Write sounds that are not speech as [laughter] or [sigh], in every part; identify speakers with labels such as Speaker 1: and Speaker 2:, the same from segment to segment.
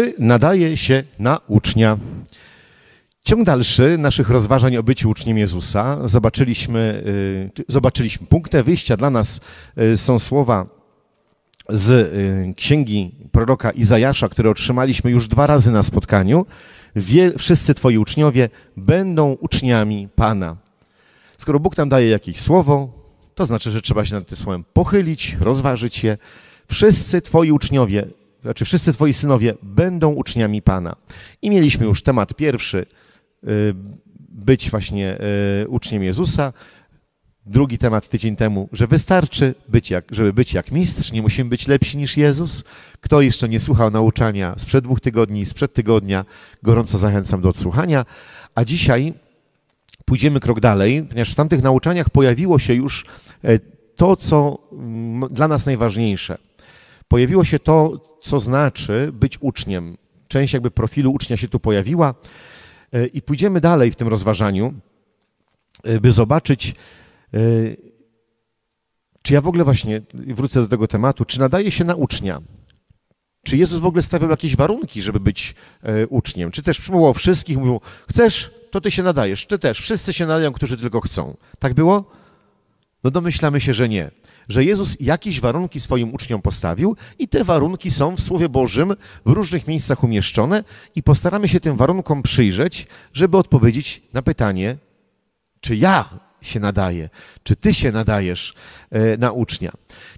Speaker 1: czy nadaje się na ucznia. Ciąg dalszy naszych rozważań o byciu uczniem Jezusa. Zobaczyliśmy, y, zobaczyliśmy punkty wyjścia dla nas y, są słowa z y, księgi proroka Izajasza, które otrzymaliśmy już dwa razy na spotkaniu. Wie, wszyscy twoi uczniowie będą uczniami Pana. Skoro Bóg nam daje jakieś słowo, to znaczy, że trzeba się nad tym słowem pochylić, rozważyć je. Wszyscy twoi uczniowie znaczy wszyscy twoi synowie będą uczniami Pana. I mieliśmy już temat pierwszy, y, być właśnie y, uczniem Jezusa. Drugi temat tydzień temu, że wystarczy, być jak, żeby być jak mistrz, nie musimy być lepsi niż Jezus. Kto jeszcze nie słuchał nauczania sprzed dwóch tygodni, sprzed tygodnia, gorąco zachęcam do odsłuchania. A dzisiaj pójdziemy krok dalej, ponieważ w tamtych nauczaniach pojawiło się już e, to, co mm, dla nas najważniejsze. Pojawiło się to, co znaczy być uczniem. Część jakby profilu ucznia się tu pojawiła e, i pójdziemy dalej w tym rozważaniu, e, by zobaczyć, e, czy ja w ogóle właśnie, wrócę do tego tematu, czy nadaje się na ucznia? Czy Jezus w ogóle stawiał jakieś warunki, żeby być uczniem? Czy też przyjmował wszystkich, mówił, chcesz, to ty się nadajesz, ty też, wszyscy się nadają, którzy tylko chcą. Tak było? No domyślamy się, że nie. Że Jezus jakieś warunki swoim uczniom postawił i te warunki są w Słowie Bożym w różnych miejscach umieszczone i postaramy się tym warunkom przyjrzeć, żeby odpowiedzieć na pytanie, czy ja się nadaję, czy ty się nadajesz e, na ucznia.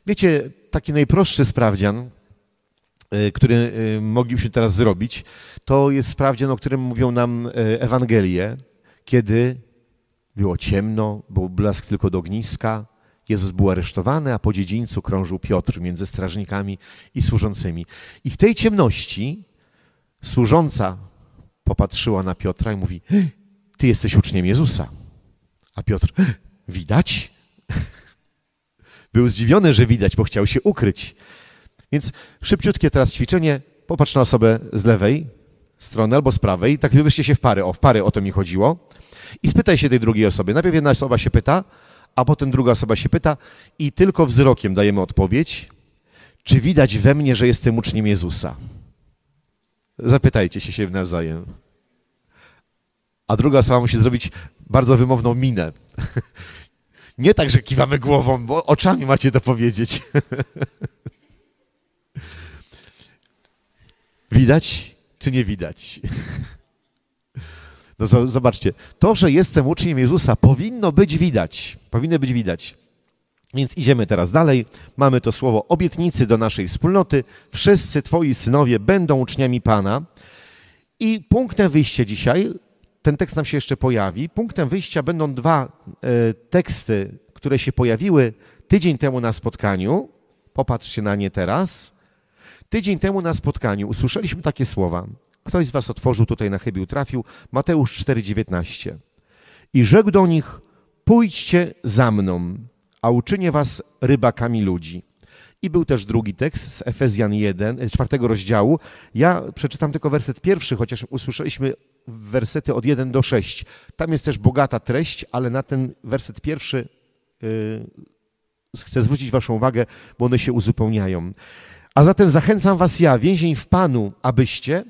Speaker 1: Wiecie, taki najprostszy sprawdzian, e, który e, moglibyśmy teraz zrobić, to jest sprawdzian, o którym mówią nam Ewangelie, kiedy było ciemno, był blask tylko do ogniska. Jezus był aresztowany, a po dziedzińcu krążył Piotr między strażnikami i służącymi. I w tej ciemności służąca popatrzyła na Piotra i mówi: Ty jesteś uczniem Jezusa. A Piotr, widać? Był zdziwiony, że widać, bo chciał się ukryć. Więc szybciutkie teraz ćwiczenie. Popatrz na osobę z lewej strony albo z prawej. Tak wybierzcie się w pary. O, w pary o to mi chodziło. I spytaj się tej drugiej osoby. Najpierw jedna osoba się pyta, a potem druga osoba się pyta i tylko wzrokiem dajemy odpowiedź, czy widać we mnie, że jestem uczniem Jezusa? Zapytajcie się siebie nawzajem. A druga osoba musi zrobić bardzo wymowną minę. [laughs] Nie tak, że kiwamy głową, bo oczami macie to powiedzieć. [laughs] Widać czy nie widać? [laughs] No zobaczcie, to, że jestem uczniem Jezusa, powinno być widać. Powinno być widać. Więc idziemy teraz dalej. Mamy to słowo obietnicy do naszej wspólnoty. Wszyscy Twoi synowie będą uczniami Pana. I punktem wyjścia dzisiaj, ten tekst nam się jeszcze pojawi, punktem wyjścia będą dwa y, teksty, które się pojawiły tydzień temu na spotkaniu. Popatrzcie na nie teraz. Tydzień temu na spotkaniu usłyszeliśmy takie słowa. Ktoś z was otworzył tutaj na chybił, trafił. Mateusz 4,19. I rzekł do nich, pójdźcie za mną, a uczynię was rybakami ludzi. I był też drugi tekst z Efezjan 1, e, czwartego rozdziału. Ja przeczytam tylko werset pierwszy, chociaż usłyszeliśmy wersety od 1 do 6. Tam jest też bogata treść, ale na ten werset pierwszy yy, chcę zwrócić Waszą uwagę, bo one się uzupełniają. A zatem zachęcam Was ja, więzień w Panu, abyście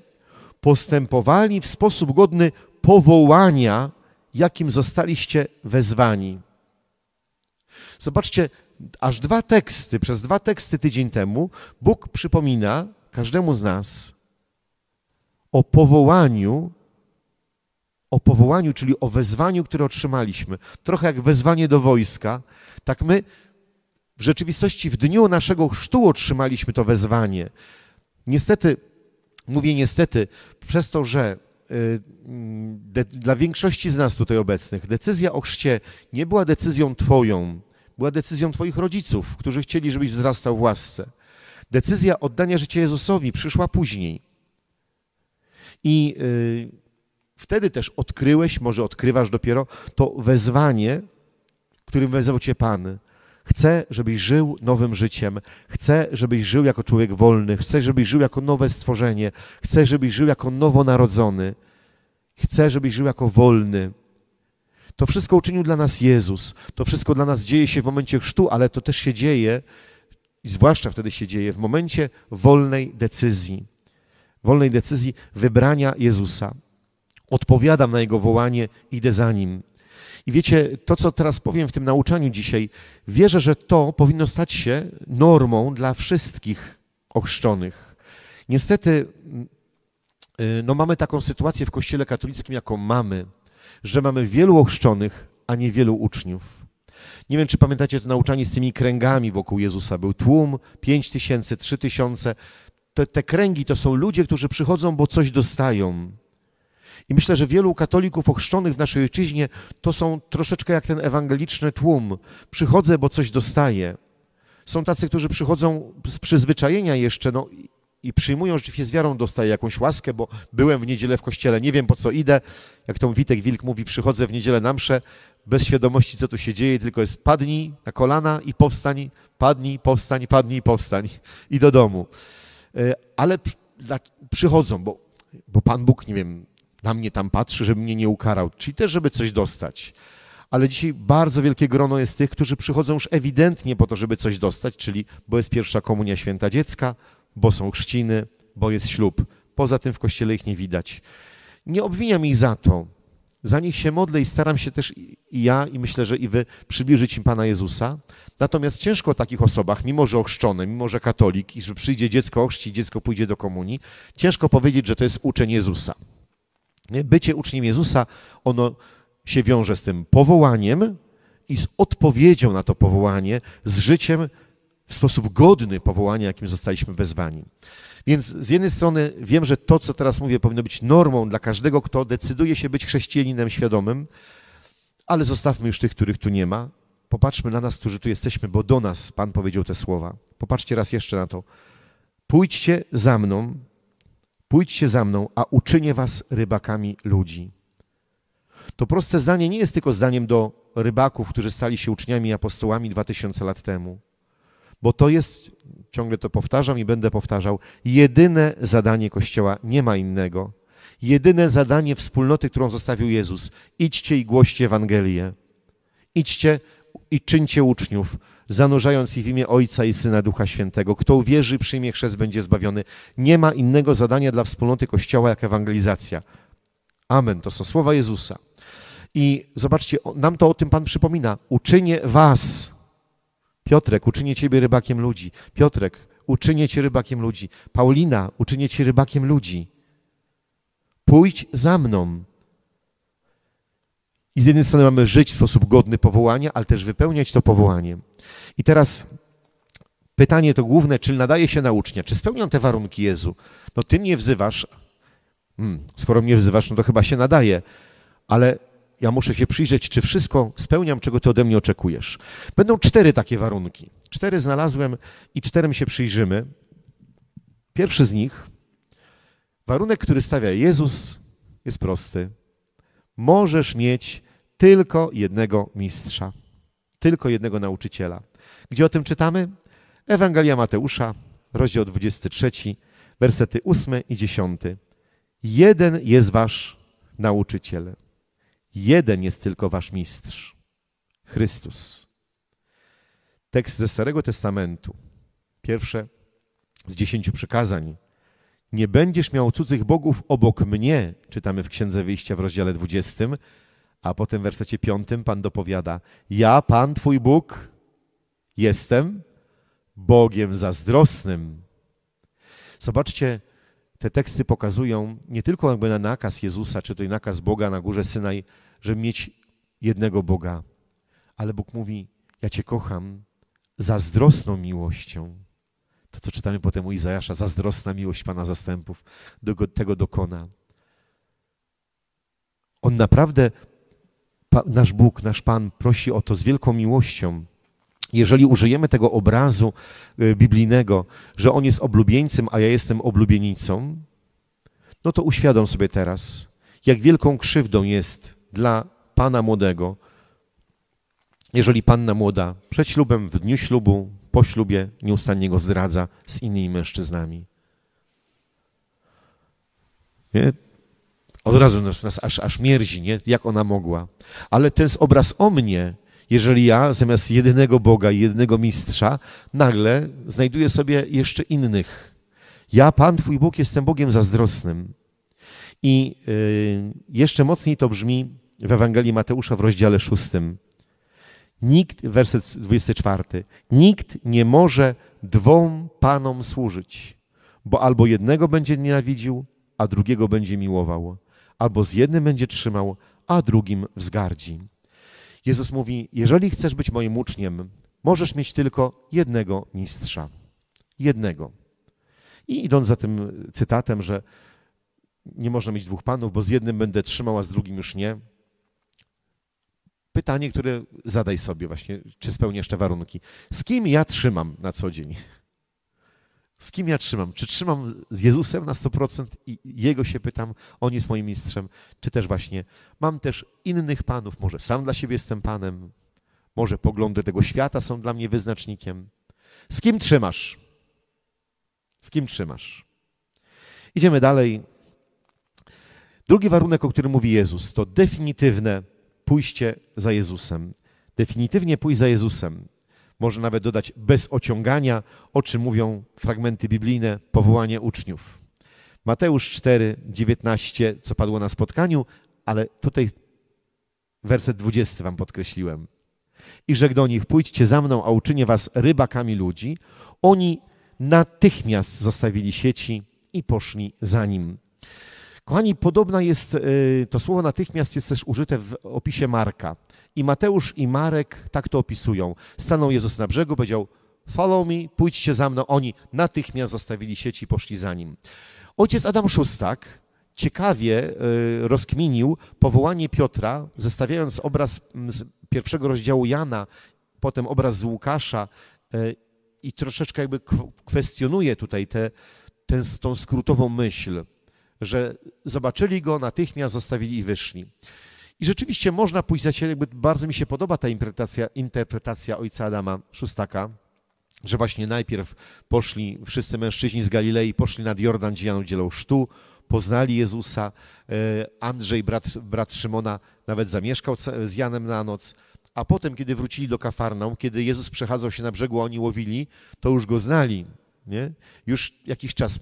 Speaker 1: postępowali w sposób godny powołania, jakim zostaliście wezwani. Zobaczcie, aż dwa teksty, przez dwa teksty tydzień temu, Bóg przypomina każdemu z nas o powołaniu, o powołaniu, czyli o wezwaniu, które otrzymaliśmy. Trochę jak wezwanie do wojska, tak my w rzeczywistości w dniu naszego chrztu otrzymaliśmy to wezwanie. Niestety Mówię niestety, przez to, że y, dla większości z nas tutaj obecnych decyzja o chrzcie nie była decyzją Twoją, była decyzją Twoich rodziców, którzy chcieli, żebyś wzrastał w łasce. Decyzja oddania życia Jezusowi przyszła później. I yy, wtedy też odkryłeś, może odkrywasz dopiero to wezwanie, którym wezwał Cię Pan Chcę, żebyś żył nowym życiem. Chcę, żebyś żył jako człowiek wolny. Chcę, żebyś żył jako nowe stworzenie. Chcę, żebyś żył jako nowonarodzony. Chcę, żebyś żył jako wolny. To wszystko uczynił dla nas Jezus. To wszystko dla nas dzieje się w momencie chrztu, ale to też się dzieje, i zwłaszcza wtedy się dzieje, w momencie wolnej decyzji. Wolnej decyzji wybrania Jezusa. Odpowiadam na Jego wołanie, idę za Nim. I wiecie, to co teraz powiem w tym nauczaniu dzisiaj, wierzę, że to powinno stać się normą dla wszystkich ochrzczonych. Niestety, mm, y, no mamy taką sytuację w Kościele katolickim, jaką mamy, że mamy wielu ochrzczonych, a niewielu uczniów. Nie wiem, czy pamiętacie to nauczanie z tymi kręgami wokół Jezusa. Był tłum, pięć tysięcy, trzy tysiące. Te, te kręgi to są ludzie, którzy przychodzą, bo coś dostają. I myślę, że wielu katolików ochrzczonych w naszej ojczyźnie to są troszeczkę jak ten ewangeliczny tłum. Przychodzę, bo coś dostaję. Są tacy, którzy przychodzą z przyzwyczajenia jeszcze, no i przyjmują rzeczywiście z wiarą, dostaję jakąś łaskę, bo byłem w niedzielę w kościele, nie wiem po co idę. Jak tą Witek Wilk mówi, przychodzę w niedzielę na mszę, bez świadomości co tu się dzieje, tylko jest padnij na kolana i powstań, padnij, powstań, padnij, powstań i do domu. E, ale przychodzą, bo, bo Pan Bóg, nie wiem, na mnie tam patrzy, żeby mnie nie ukarał, czyli też, żeby coś dostać. Ale dzisiaj bardzo wielkie grono jest tych, którzy przychodzą już ewidentnie po to, żeby coś dostać, czyli bo jest pierwsza komunia święta dziecka, bo są chrzciny, bo jest ślub. Poza tym w kościele ich nie widać. Nie obwiniam ich za to. Za nich się modlę i staram się też i ja, i myślę, że i wy przybliżyć im Pana Jezusa. Natomiast ciężko o takich osobach, mimo że ochrzczone, mimo że katolik i że przyjdzie dziecko ochrzci, dziecko pójdzie do komunii, ciężko powiedzieć, że to jest uczeń Jezusa. Bycie uczniem Jezusa, ono się wiąże z tym powołaniem i z odpowiedzią na to powołanie, z życiem w sposób godny powołania, jakim zostaliśmy wezwani. Więc z jednej strony wiem, że to, co teraz mówię, powinno być normą dla każdego, kto decyduje się być chrześcijaninem świadomym, ale zostawmy już tych, których tu nie ma. Popatrzmy na nas, którzy tu jesteśmy, bo do nas Pan powiedział te słowa. Popatrzcie raz jeszcze na to. Pójdźcie za mną, Pójdźcie za mną, a uczynię was rybakami ludzi. To proste zdanie nie jest tylko zdaniem do rybaków, którzy stali się uczniami i apostołami 2000 lat temu, bo to jest, ciągle to powtarzam i będę powtarzał, jedyne zadanie Kościoła, nie ma innego. Jedyne zadanie wspólnoty, którą zostawił Jezus. Idźcie i głoście Ewangelię. Idźcie i czyńcie uczniów, zanurzając ich w imię Ojca i Syna Ducha Świętego. Kto uwierzy, przyjmie chrzest, będzie zbawiony. Nie ma innego zadania dla wspólnoty Kościoła jak ewangelizacja. Amen. To są słowa Jezusa. I zobaczcie, nam to o tym Pan przypomina. Uczynię was. Piotrek, uczynię ciebie rybakiem ludzi. Piotrek, uczynię cię rybakiem ludzi. Paulina, uczynię cię rybakiem ludzi. Pójdź za mną. I z jednej strony mamy żyć w sposób godny powołania, ale też wypełniać to powołanie. I teraz pytanie to główne, czy nadaje się na ucznia, czy spełniam te warunki Jezu? No ty mnie wzywasz, hmm, skoro mnie wzywasz, no to chyba się nadaje, ale ja muszę się przyjrzeć, czy wszystko spełniam, czego ty ode mnie oczekujesz. Będą cztery takie warunki. Cztery znalazłem i czterem się przyjrzymy. Pierwszy z nich, warunek, który stawia Jezus, jest prosty. Możesz mieć tylko jednego mistrza tylko jednego nauczyciela. Gdzie o tym czytamy? Ewangelia Mateusza, rozdział 23, wersety 8 i 10. Jeden jest wasz nauczyciel. Jeden jest tylko wasz mistrz. Chrystus. Tekst ze Starego Testamentu. Pierwsze z dziesięciu przykazań. Nie będziesz miał cudzych bogów obok mnie, czytamy w Księdze Wyjścia w rozdziale 20, a potem w wersecie piątym Pan dopowiada: Ja, Pan Twój Bóg, jestem Bogiem zazdrosnym. Zobaczcie, te teksty pokazują nie tylko jakby na nakaz Jezusa, czy tutaj nakaz Boga na górze Synaj, żeby mieć jednego Boga, ale Bóg mówi: Ja Cię kocham zazdrosną miłością. To, co czytamy potem u Izajasza, zazdrosna miłość Pana zastępów, do, tego dokona. On naprawdę nasz Bóg, nasz Pan prosi o to z wielką miłością. Jeżeli użyjemy tego obrazu y, biblijnego, że On jest oblubieńcem, a ja jestem oblubienicą, no to uświadom sobie teraz, jak wielką krzywdą jest dla Pana młodego, jeżeli panna młoda przed ślubem, w dniu ślubu, po ślubie nieustannie go zdradza z innymi mężczyznami. Nie? Od razu nas, nas aż, aż mierzi, nie? jak ona mogła. Ale ten obraz o mnie, jeżeli ja zamiast jedynego Boga i jednego mistrza, nagle znajduję sobie jeszcze innych. Ja, Pan Twój Bóg, jestem Bogiem zazdrosnym. I yy, jeszcze mocniej to brzmi w Ewangelii Mateusza w rozdziale 6. Nikt, werset 24, nikt nie może dwom panom służyć, bo albo jednego będzie nienawidził, a drugiego będzie miłował albo z jednym będzie trzymał, a drugim wzgardzi. Jezus mówi: Jeżeli chcesz być moim uczniem, możesz mieć tylko jednego mistrza. Jednego. I idąc za tym cytatem, że nie można mieć dwóch panów, bo z jednym będę trzymał, a z drugim już nie. Pytanie, które zadaj sobie właśnie, czy spełniasz te warunki. Z kim ja trzymam na co dzień? Z kim ja trzymam? Czy trzymam z Jezusem na 100% i Jego się pytam, On jest moim mistrzem, czy też właśnie mam też innych panów, może sam dla siebie jestem panem, może poglądy tego świata są dla mnie wyznacznikiem. Z kim trzymasz? Z kim trzymasz? Idziemy dalej. Drugi warunek, o którym mówi Jezus, to definitywne pójście za Jezusem. Definitywnie pójść za Jezusem może nawet dodać bez ociągania, o czym mówią fragmenty biblijne powołanie uczniów. Mateusz 4, 19, co padło na spotkaniu, ale tutaj werset 20 wam podkreśliłem. I rzekł do nich, pójdźcie za mną, a uczynię was rybakami ludzi. Oni natychmiast zostawili sieci i poszli za nim. Kochani, podobna jest, e, to słowo natychmiast jest też użyte w opisie Marka. I Mateusz i Marek tak to opisują. Stanął Jezus na brzegu, powiedział, follow me, pójdźcie za mną. Oni natychmiast zostawili sieci i poszli za nim. Ojciec Adam Szóstak ciekawie e, rozkminił powołanie Piotra, zestawiając obraz z pierwszego rozdziału Jana, potem obraz z Łukasza e, i troszeczkę jakby kwestionuje tutaj tę te, ten, tą skrótową myśl że zobaczyli go, natychmiast zostawili i wyszli. I rzeczywiście można pójść za siebie, bardzo mi się podoba ta interpretacja, interpretacja ojca Adama Szóstaka, że właśnie najpierw poszli wszyscy mężczyźni z Galilei, poszli nad Jordan, gdzie Jan udzielał sztu, poznali Jezusa. E, Andrzej, brat, brat Szymona, nawet zamieszkał z Janem na noc. A potem, kiedy wrócili do Kafarną, kiedy Jezus przechadzał się na brzegu, a oni łowili, to już go znali. Nie? Już jakiś czas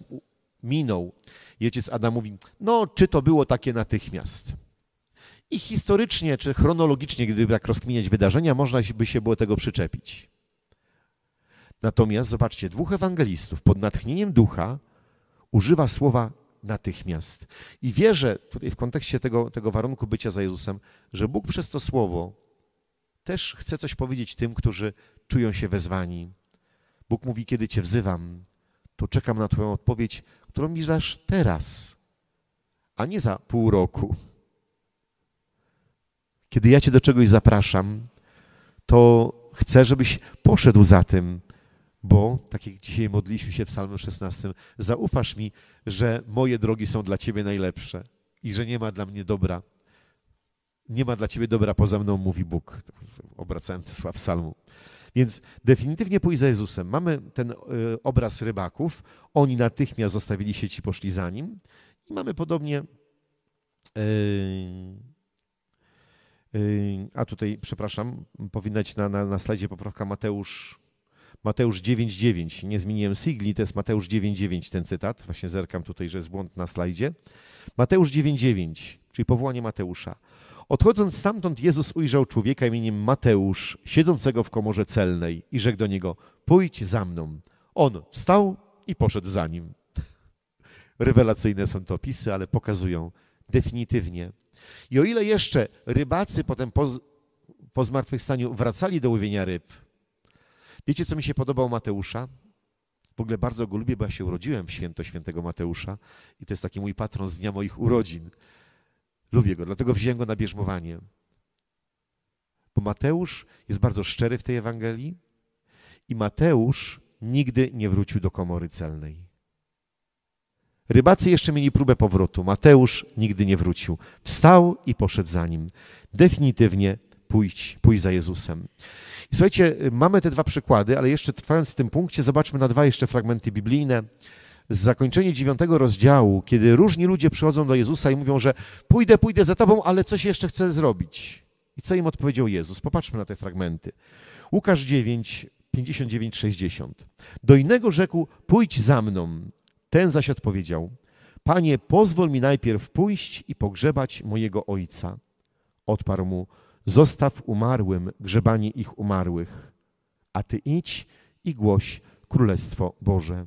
Speaker 1: minął. I ojciec Adam mówi, no czy to było takie natychmiast? I historycznie, czy chronologicznie, gdyby tak rozkminiać wydarzenia, można by się było tego przyczepić. Natomiast zobaczcie, dwóch ewangelistów pod natchnieniem ducha używa słowa natychmiast. I wierzę tutaj w kontekście tego, tego warunku bycia za Jezusem, że Bóg przez to słowo też chce coś powiedzieć tym, którzy czują się wezwani. Bóg mówi, kiedy Cię wzywam, to czekam na Twoją odpowiedź trąbisz teraz, a nie za pół roku. Kiedy ja Cię do czegoś zapraszam, to chcę, żebyś poszedł za tym, bo, tak jak dzisiaj modliliśmy się w Psalmie 16, zaufasz mi, że moje drogi są dla Ciebie najlepsze i że nie ma dla mnie dobra. Nie ma dla Ciebie dobra poza mną, mówi Bóg. Obracałem te słowa psalmu. Więc definitywnie pójść za Jezusem. Mamy ten e, obraz rybaków, oni natychmiast zostawili sieci, poszli za nim. I mamy podobnie. E, e, a tutaj, przepraszam, powinna być na, na, na slajdzie poprawka Mateusz Mateusz 9,9. Nie zmieniłem sigli, to jest Mateusz 9,9 ten cytat. Właśnie zerkam tutaj, że jest błąd na slajdzie. Mateusz 9,9, czyli powołanie Mateusza. Odchodząc stamtąd, Jezus ujrzał człowieka imieniem Mateusz, siedzącego w komorze celnej i rzekł do niego: Pójdź za mną. On wstał i poszedł za nim. [laughs] Rewelacyjne są to opisy, ale pokazują definitywnie. I o ile jeszcze rybacy potem po, po zmartwychwstaniu wracali do łowienia ryb, wiecie co mi się podobał Mateusza? W ogóle bardzo go lubię, bo ja się urodziłem w święto świętego Mateusza i to jest taki mój patron z dnia moich urodzin. Lubię go, dlatego wziąłem go na bierzmowanie. Bo Mateusz jest bardzo szczery w tej Ewangelii i Mateusz nigdy nie wrócił do komory celnej. Rybacy jeszcze mieli próbę powrotu. Mateusz nigdy nie wrócił. Wstał i poszedł za nim. Definitywnie pójść, pójść za Jezusem. I słuchajcie, y, mamy te dwa przykłady, ale jeszcze trwając w tym punkcie, zobaczmy na dwa jeszcze fragmenty biblijne zakończenie dziewiątego rozdziału, kiedy różni ludzie przychodzą do Jezusa i mówią, że pójdę, pójdę za tobą, ale coś jeszcze chcę zrobić. I co im odpowiedział Jezus? Popatrzmy na te fragmenty. Łukasz 9, 59, 60. Do innego rzekł, pójdź za mną. Ten zaś odpowiedział, Panie, pozwól mi najpierw pójść i pogrzebać mojego ojca. Odparł mu, zostaw umarłym grzebanie ich umarłych, a ty idź i głoś Królestwo Boże.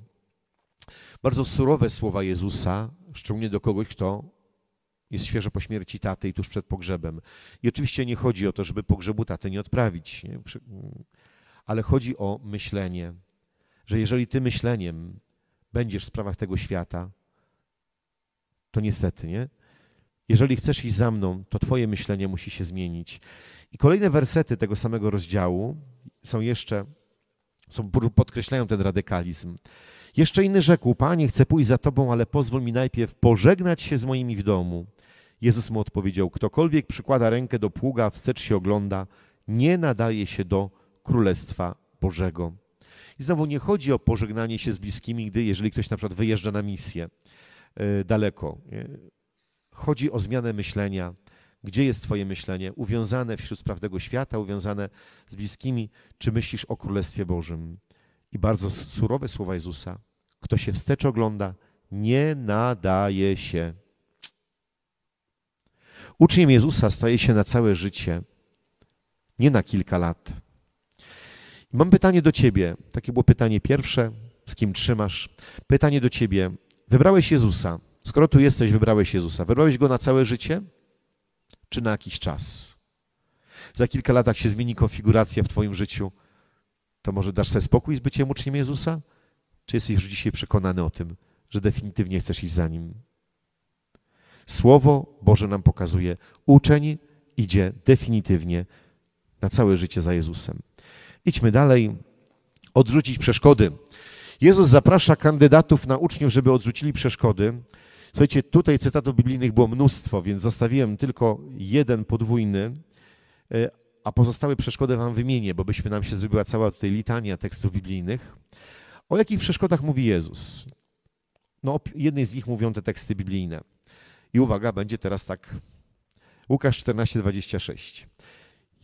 Speaker 1: Bardzo surowe słowa Jezusa, szczególnie do kogoś, kto jest świeżo po śmierci taty i tuż przed pogrzebem. I oczywiście nie chodzi o to, żeby pogrzebu taty nie odprawić, nie? ale chodzi o myślenie, że jeżeli ty myśleniem będziesz w sprawach tego świata, to niestety, nie? Jeżeli chcesz iść za mną, to twoje myślenie musi się zmienić. I kolejne wersety tego samego rozdziału są jeszcze, są, podkreślają ten radykalizm. Jeszcze inny rzekł: Panie, chcę pójść za tobą, ale pozwól mi najpierw pożegnać się z moimi w domu. Jezus mu odpowiedział: Ktokolwiek przykłada rękę do pługa, wstecz się ogląda, nie nadaje się do Królestwa Bożego. I znowu nie chodzi o pożegnanie się z bliskimi, gdy jeżeli ktoś na przykład wyjeżdża na misję yy, daleko. Chodzi o zmianę myślenia. Gdzie jest Twoje myślenie? Uwiązane wśród prawdego świata, uwiązane z bliskimi, czy myślisz o Królestwie Bożym? i bardzo surowe słowa Jezusa. Kto się wstecz ogląda, nie nadaje się. Uczniem Jezusa staje się na całe życie, nie na kilka lat. mam pytanie do Ciebie. Takie było pytanie pierwsze, z kim trzymasz. Pytanie do Ciebie. Wybrałeś Jezusa. Skoro tu jesteś, wybrałeś Jezusa. Wybrałeś go na całe życie, czy na jakiś czas? Za kilka lat, jak się zmieni konfiguracja w Twoim życiu, to może dasz sobie spokój z byciem uczniem Jezusa? Czy jesteś już dzisiaj przekonany o tym, że definitywnie chcesz iść za Nim? Słowo Boże nam pokazuje, uczeń idzie definitywnie na całe życie za Jezusem. Idźmy dalej, odrzucić przeszkody. Jezus zaprasza kandydatów na uczniów, żeby odrzucili przeszkody. Słuchajcie, tutaj cytatów biblijnych było mnóstwo, więc zostawiłem tylko jeden podwójny, e, a pozostałe przeszkody Wam wymienię, bo byśmy nam się zrobiła cała tutaj litania tekstów biblijnych. O jakich przeszkodach mówi Jezus? No, o jednej z nich mówią te teksty biblijne. I uwaga, będzie teraz tak. Łukasz 14, 26.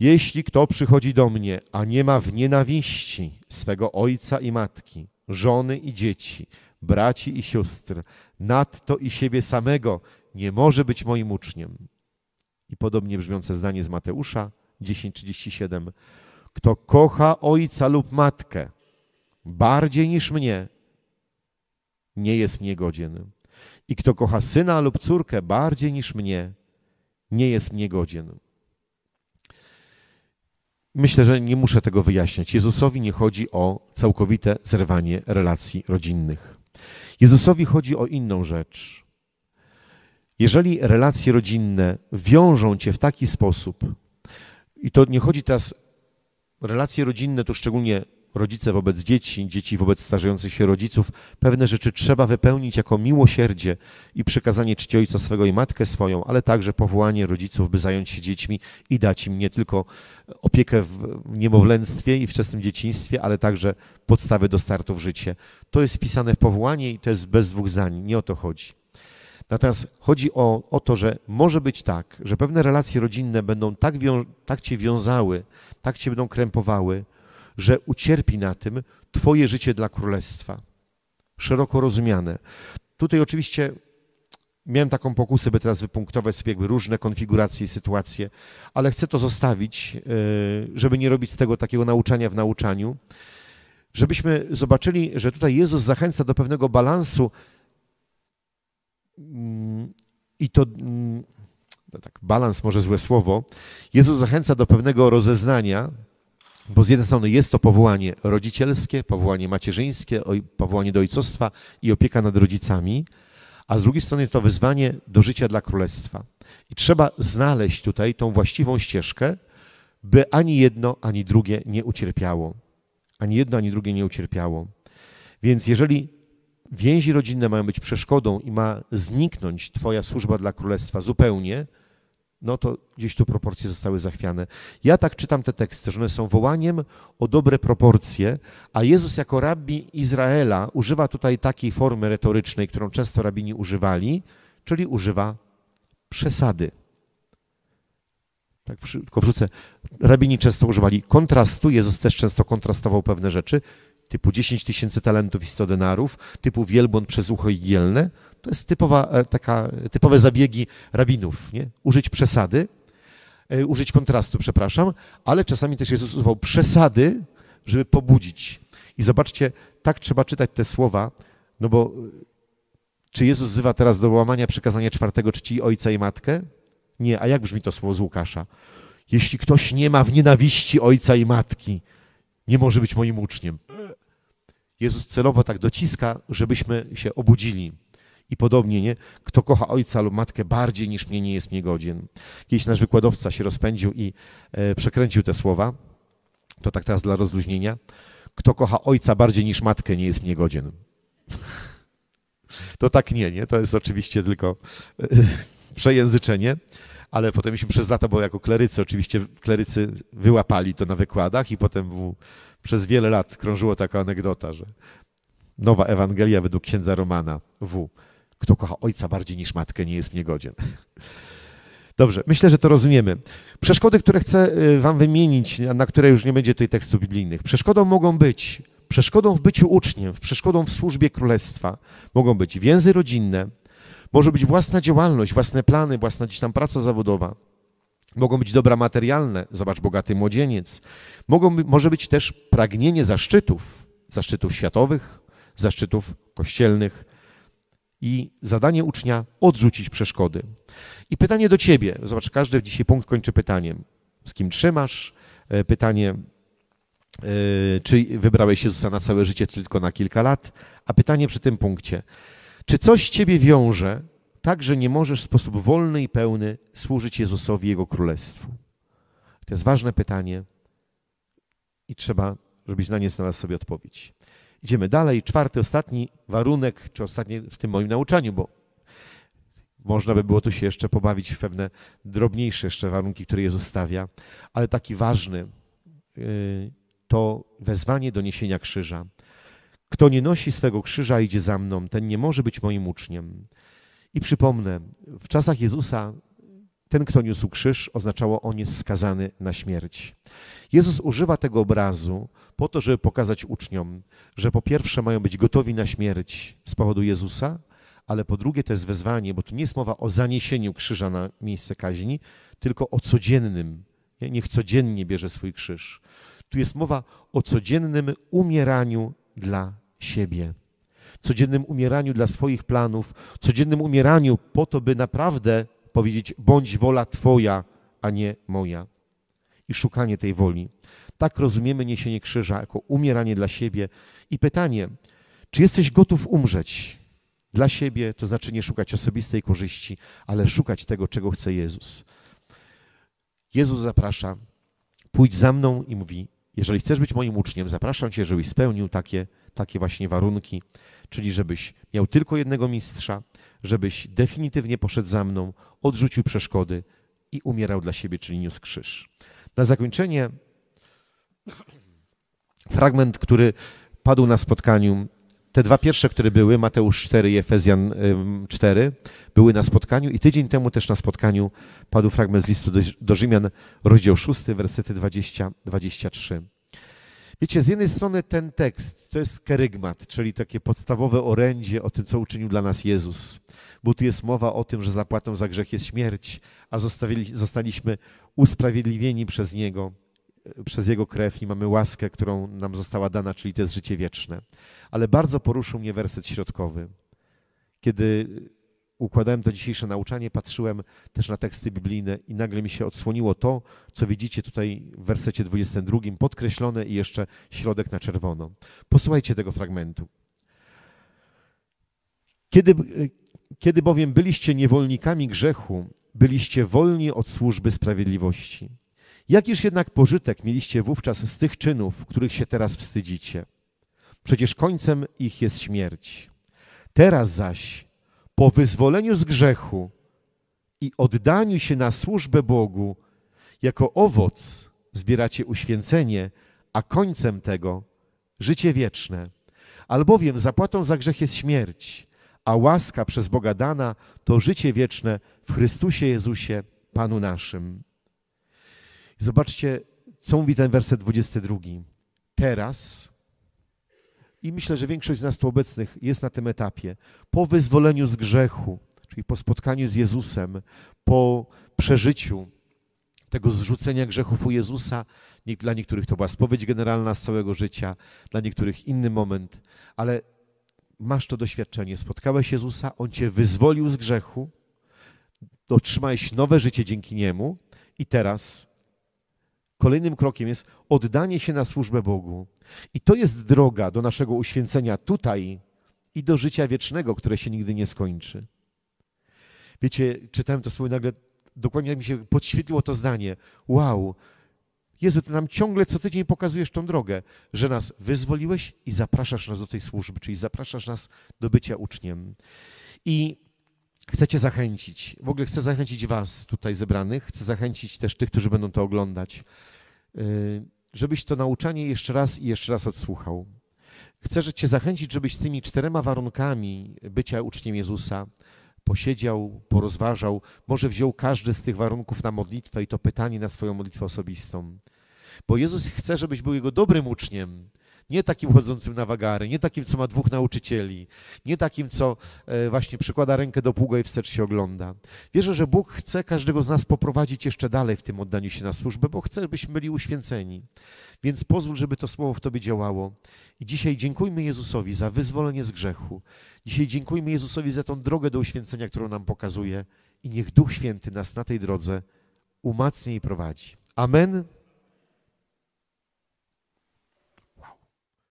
Speaker 1: Jeśli kto przychodzi do mnie, a nie ma w nienawiści swego ojca i matki, żony i dzieci, braci i sióstr, nadto i siebie samego, nie może być moim uczniem. I podobnie brzmiące zdanie z Mateusza. 10:37. Kto kocha ojca lub matkę bardziej niż mnie, nie jest mnie godzien. I kto kocha syna lub córkę bardziej niż mnie, nie jest mnie godzien. Myślę, że nie muszę tego wyjaśniać. Jezusowi nie chodzi o całkowite zerwanie relacji rodzinnych. Jezusowi chodzi o inną rzecz. Jeżeli relacje rodzinne wiążą cię w taki sposób, i to nie chodzi teraz, relacje rodzinne, tu szczególnie rodzice wobec dzieci, dzieci wobec starzejących się rodziców, pewne rzeczy trzeba wypełnić jako miłosierdzie i przekazanie czci ojca swego i matkę swoją, ale także powołanie rodziców, by zająć się dziećmi i dać im nie tylko opiekę w niemowlęctwie i wczesnym dzieciństwie, ale także podstawy do startu w życie. To jest wpisane w powołanie i to jest bez dwóch zdań. Nie o to chodzi. Natomiast chodzi o, o to, że może być tak, że pewne relacje rodzinne będą tak, wią, tak cię wiązały, tak cię będą krępowały, że ucierpi na tym Twoje życie dla królestwa. Szeroko rozumiane. Tutaj oczywiście miałem taką pokusę, by teraz wypunktować sobie jakby różne konfiguracje i sytuacje, ale chcę to zostawić, e, żeby nie robić z tego takiego nauczania w nauczaniu, żebyśmy zobaczyli, że tutaj Jezus zachęca do pewnego balansu Mm, I mm, to, tak, balans może złe słowo. Jezus zachęca do pewnego rozeznania, bo z jednej strony jest to powołanie rodzicielskie, powołanie macierzyńskie, powołanie do ojcostwa i opieka nad rodzicami, a z drugiej strony to wyzwanie do życia dla królestwa. I trzeba znaleźć tutaj tą właściwą ścieżkę, by ani jedno, ani drugie nie ucierpiało. Ani jedno, ani drugie nie ucierpiało. Więc jeżeli więzi rodzinne mają być przeszkodą i ma zniknąć Twoja służba dla królestwa zupełnie, no to gdzieś tu proporcje zostały zachwiane. Ja tak czytam te teksty, że one są wołaniem o dobre proporcje, a Jezus jako rabbi Izraela używa tutaj takiej formy retorycznej, którą często rabini używali, czyli używa przesady. Tak tylko wrzucę. Rabini często używali kontrastu, Jezus też często kontrastował pewne rzeczy typu 10 tysięcy talentów i 100 denarów, typu wielbłąd przez ucho igielne, to jest typowa, e, taka, typowe zabiegi rabinów. Nie? Użyć przesady, e, użyć kontrastu, przepraszam, ale czasami też Jezus używał przesady, żeby pobudzić. I zobaczcie, tak trzeba czytać te słowa, no bo e, czy Jezus wzywa teraz do łamania przekazania czwartego czci ojca i matkę? Nie, a jak brzmi to słowo z Łukasza? Jeśli ktoś nie ma w nienawiści ojca i matki, nie może być moim uczniem. Jezus celowo tak dociska, żebyśmy się obudzili. I podobnie, nie? Kto kocha ojca lub matkę bardziej niż mnie, nie jest mnie godzien. Kiedyś nasz wykładowca się rozpędził i e, przekręcił te słowa. To tak teraz dla rozluźnienia. Kto kocha ojca bardziej niż matkę, nie jest mnie godzien. [laughs] To tak nie, nie? To jest oczywiście tylko e, [laughs] przejęzyczenie, ale potem myśmy przez lata, bo jako klerycy, oczywiście klerycy wyłapali to na wykładach i potem był przez wiele lat krążyła taka anegdota, że nowa Ewangelia według księdza Romana W. Kto kocha ojca bardziej niż matkę, nie jest niegodzien. [laughs] Dobrze, myślę, że to rozumiemy. Przeszkody, które chcę y, Wam wymienić, na które już nie będzie tutaj tekstów biblijnych. Przeszkodą mogą być przeszkodą w byciu uczniem, przeszkodą w służbie królestwa. Mogą być więzy rodzinne, może być własna działalność, własne plany, własna gdzieś tam praca zawodowa. Mogą być dobra materialne, zobacz, bogaty młodzieniec. Mogą, może być też pragnienie zaszczytów, zaszczytów światowych, zaszczytów kościelnych i zadanie ucznia odrzucić przeszkody. I pytanie do ciebie, zobacz, każdy dzisiaj punkt kończy pytaniem. Z kim trzymasz? E, pytanie, e, czy wybrałeś się na całe życie tylko na kilka lat? A pytanie przy tym punkcie, czy coś ciebie wiąże tak że nie możesz w sposób wolny i pełny służyć Jezusowi Jego Królestwu? To jest ważne pytanie i trzeba, żebyś na nie znalazł sobie odpowiedź. Idziemy dalej. Czwarty, ostatni warunek, czy ostatni w tym moim nauczaniu, bo można by było tu się jeszcze pobawić w pewne drobniejsze jeszcze warunki, które Jezus stawia, ale taki ważny y, to wezwanie do niesienia krzyża. Kto nie nosi swego krzyża, idzie za mną, ten nie może być moim uczniem. I przypomnę, w czasach Jezusa ten, kto niósł krzyż, oznaczało on jest skazany na śmierć. Jezus używa tego obrazu po to, żeby pokazać uczniom, że po pierwsze mają być gotowi na śmierć z powodu Jezusa, ale po drugie to jest wezwanie, bo tu nie jest mowa o zaniesieniu krzyża na miejsce kaźni, tylko o codziennym. Niech codziennie bierze swój krzyż. Tu jest mowa o codziennym umieraniu dla siebie codziennym umieraniu dla swoich planów, codziennym umieraniu po to, by naprawdę powiedzieć: bądź wola Twoja, a nie moja. I szukanie tej woli. Tak rozumiemy niesienie krzyża jako umieranie dla siebie. I pytanie, czy jesteś gotów umrzeć dla siebie, to znaczy nie szukać osobistej korzyści, ale szukać tego, czego chce Jezus. Jezus zaprasza, pójdź za mną i mówi, jeżeli chcesz być moim uczniem, zapraszam cię, żebyś spełnił takie takie właśnie warunki, czyli żebyś miał tylko jednego mistrza, żebyś definitywnie poszedł za mną, odrzucił przeszkody i umierał dla siebie, czyli niósł krzyż. Na zakończenie fragment, który padł na spotkaniu. Te dwa pierwsze, które były, Mateusz 4 i Efezjan 4, były na spotkaniu i tydzień temu też na spotkaniu padł fragment z listu do Rzymian, rozdział 6, wersety 20-23. Wiecie, z jednej strony ten tekst to jest kerygmat, czyli takie podstawowe orędzie o tym, co uczynił dla nas Jezus. Bo tu jest mowa o tym, że zapłatą za grzech jest śmierć, a zostaliśmy usprawiedliwieni przez Niego, e, przez Jego krew i mamy łaskę, którą nam została dana, czyli to jest życie wieczne. Ale bardzo poruszył mnie werset środkowy, kiedy układałem to dzisiejsze nauczanie, patrzyłem też na teksty biblijne i nagle mi się odsłoniło to, co widzicie tutaj w wersecie 22, podkreślone i jeszcze środek na czerwono. Posłuchajcie tego fragmentu. Kiedy, e, kiedy bowiem byliście niewolnikami grzechu, byliście wolni od służby sprawiedliwości. Jakiż jednak pożytek mieliście wówczas z tych czynów, których się teraz wstydzicie? Przecież końcem ich jest śmierć. Teraz zaś, po wyzwoleniu z grzechu i oddaniu się na służbę Bogu, jako owoc zbieracie uświęcenie, a końcem tego życie wieczne. Albowiem zapłatą za grzech jest śmierć, a łaska przez Boga dana to życie wieczne w Chrystusie Jezusie, Panu naszym. Zobaczcie, co mówi ten werset 22. Teraz i myślę, że większość z nas tu obecnych jest na tym etapie, po wyzwoleniu z grzechu, czyli po spotkaniu z Jezusem, po przeżyciu tego zrzucenia grzechów u Jezusa, dla niektórych to była spowiedź generalna z całego życia, dla niektórych inny moment, ale masz to doświadczenie, spotkałeś Jezusa, On cię wyzwolił z grzechu, otrzymałeś nowe życie dzięki Niemu i teraz kolejnym krokiem jest oddanie się na służbę Bogu, i to jest droga do naszego uświęcenia tutaj i do życia wiecznego, które się nigdy nie skończy. Wiecie, czytałem to słowo i nagle dokładnie mi się podświetliło to zdanie. Wow, Jezu, Ty nam ciągle co tydzień pokazujesz tą drogę, że nas wyzwoliłeś i zapraszasz nas do tej służby, czyli zapraszasz nas do bycia uczniem. I chcę Cię zachęcić, w ogóle chcę zachęcić Was tutaj zebranych, chcę zachęcić też tych, którzy będą to oglądać. Y, żebyś to nauczanie jeszcze raz i jeszcze raz odsłuchał. Chcę Cię zachęcić, żebyś z tymi czterema warunkami bycia uczniem Jezusa posiedział, porozważał, może wziął każdy z tych warunków na modlitwę i to pytanie na swoją modlitwę osobistą. Bo Jezus chce, żebyś był Jego dobrym uczniem, nie takim chodzącym na wagary, nie takim, co ma dwóch nauczycieli, nie takim, co e, właśnie przykłada rękę do pługa i wstecz się ogląda. Wierzę, że Bóg chce każdego z nas poprowadzić jeszcze dalej w tym oddaniu się na służbę, bo chce, byśmy byli uświęceni. Więc pozwól, żeby to słowo w Tobie działało. I dzisiaj dziękujmy Jezusowi za wyzwolenie z grzechu. Dzisiaj dziękujmy Jezusowi za tą drogę do uświęcenia, którą nam pokazuje. I niech Duch Święty nas na tej drodze umacnia i prowadzi. Amen.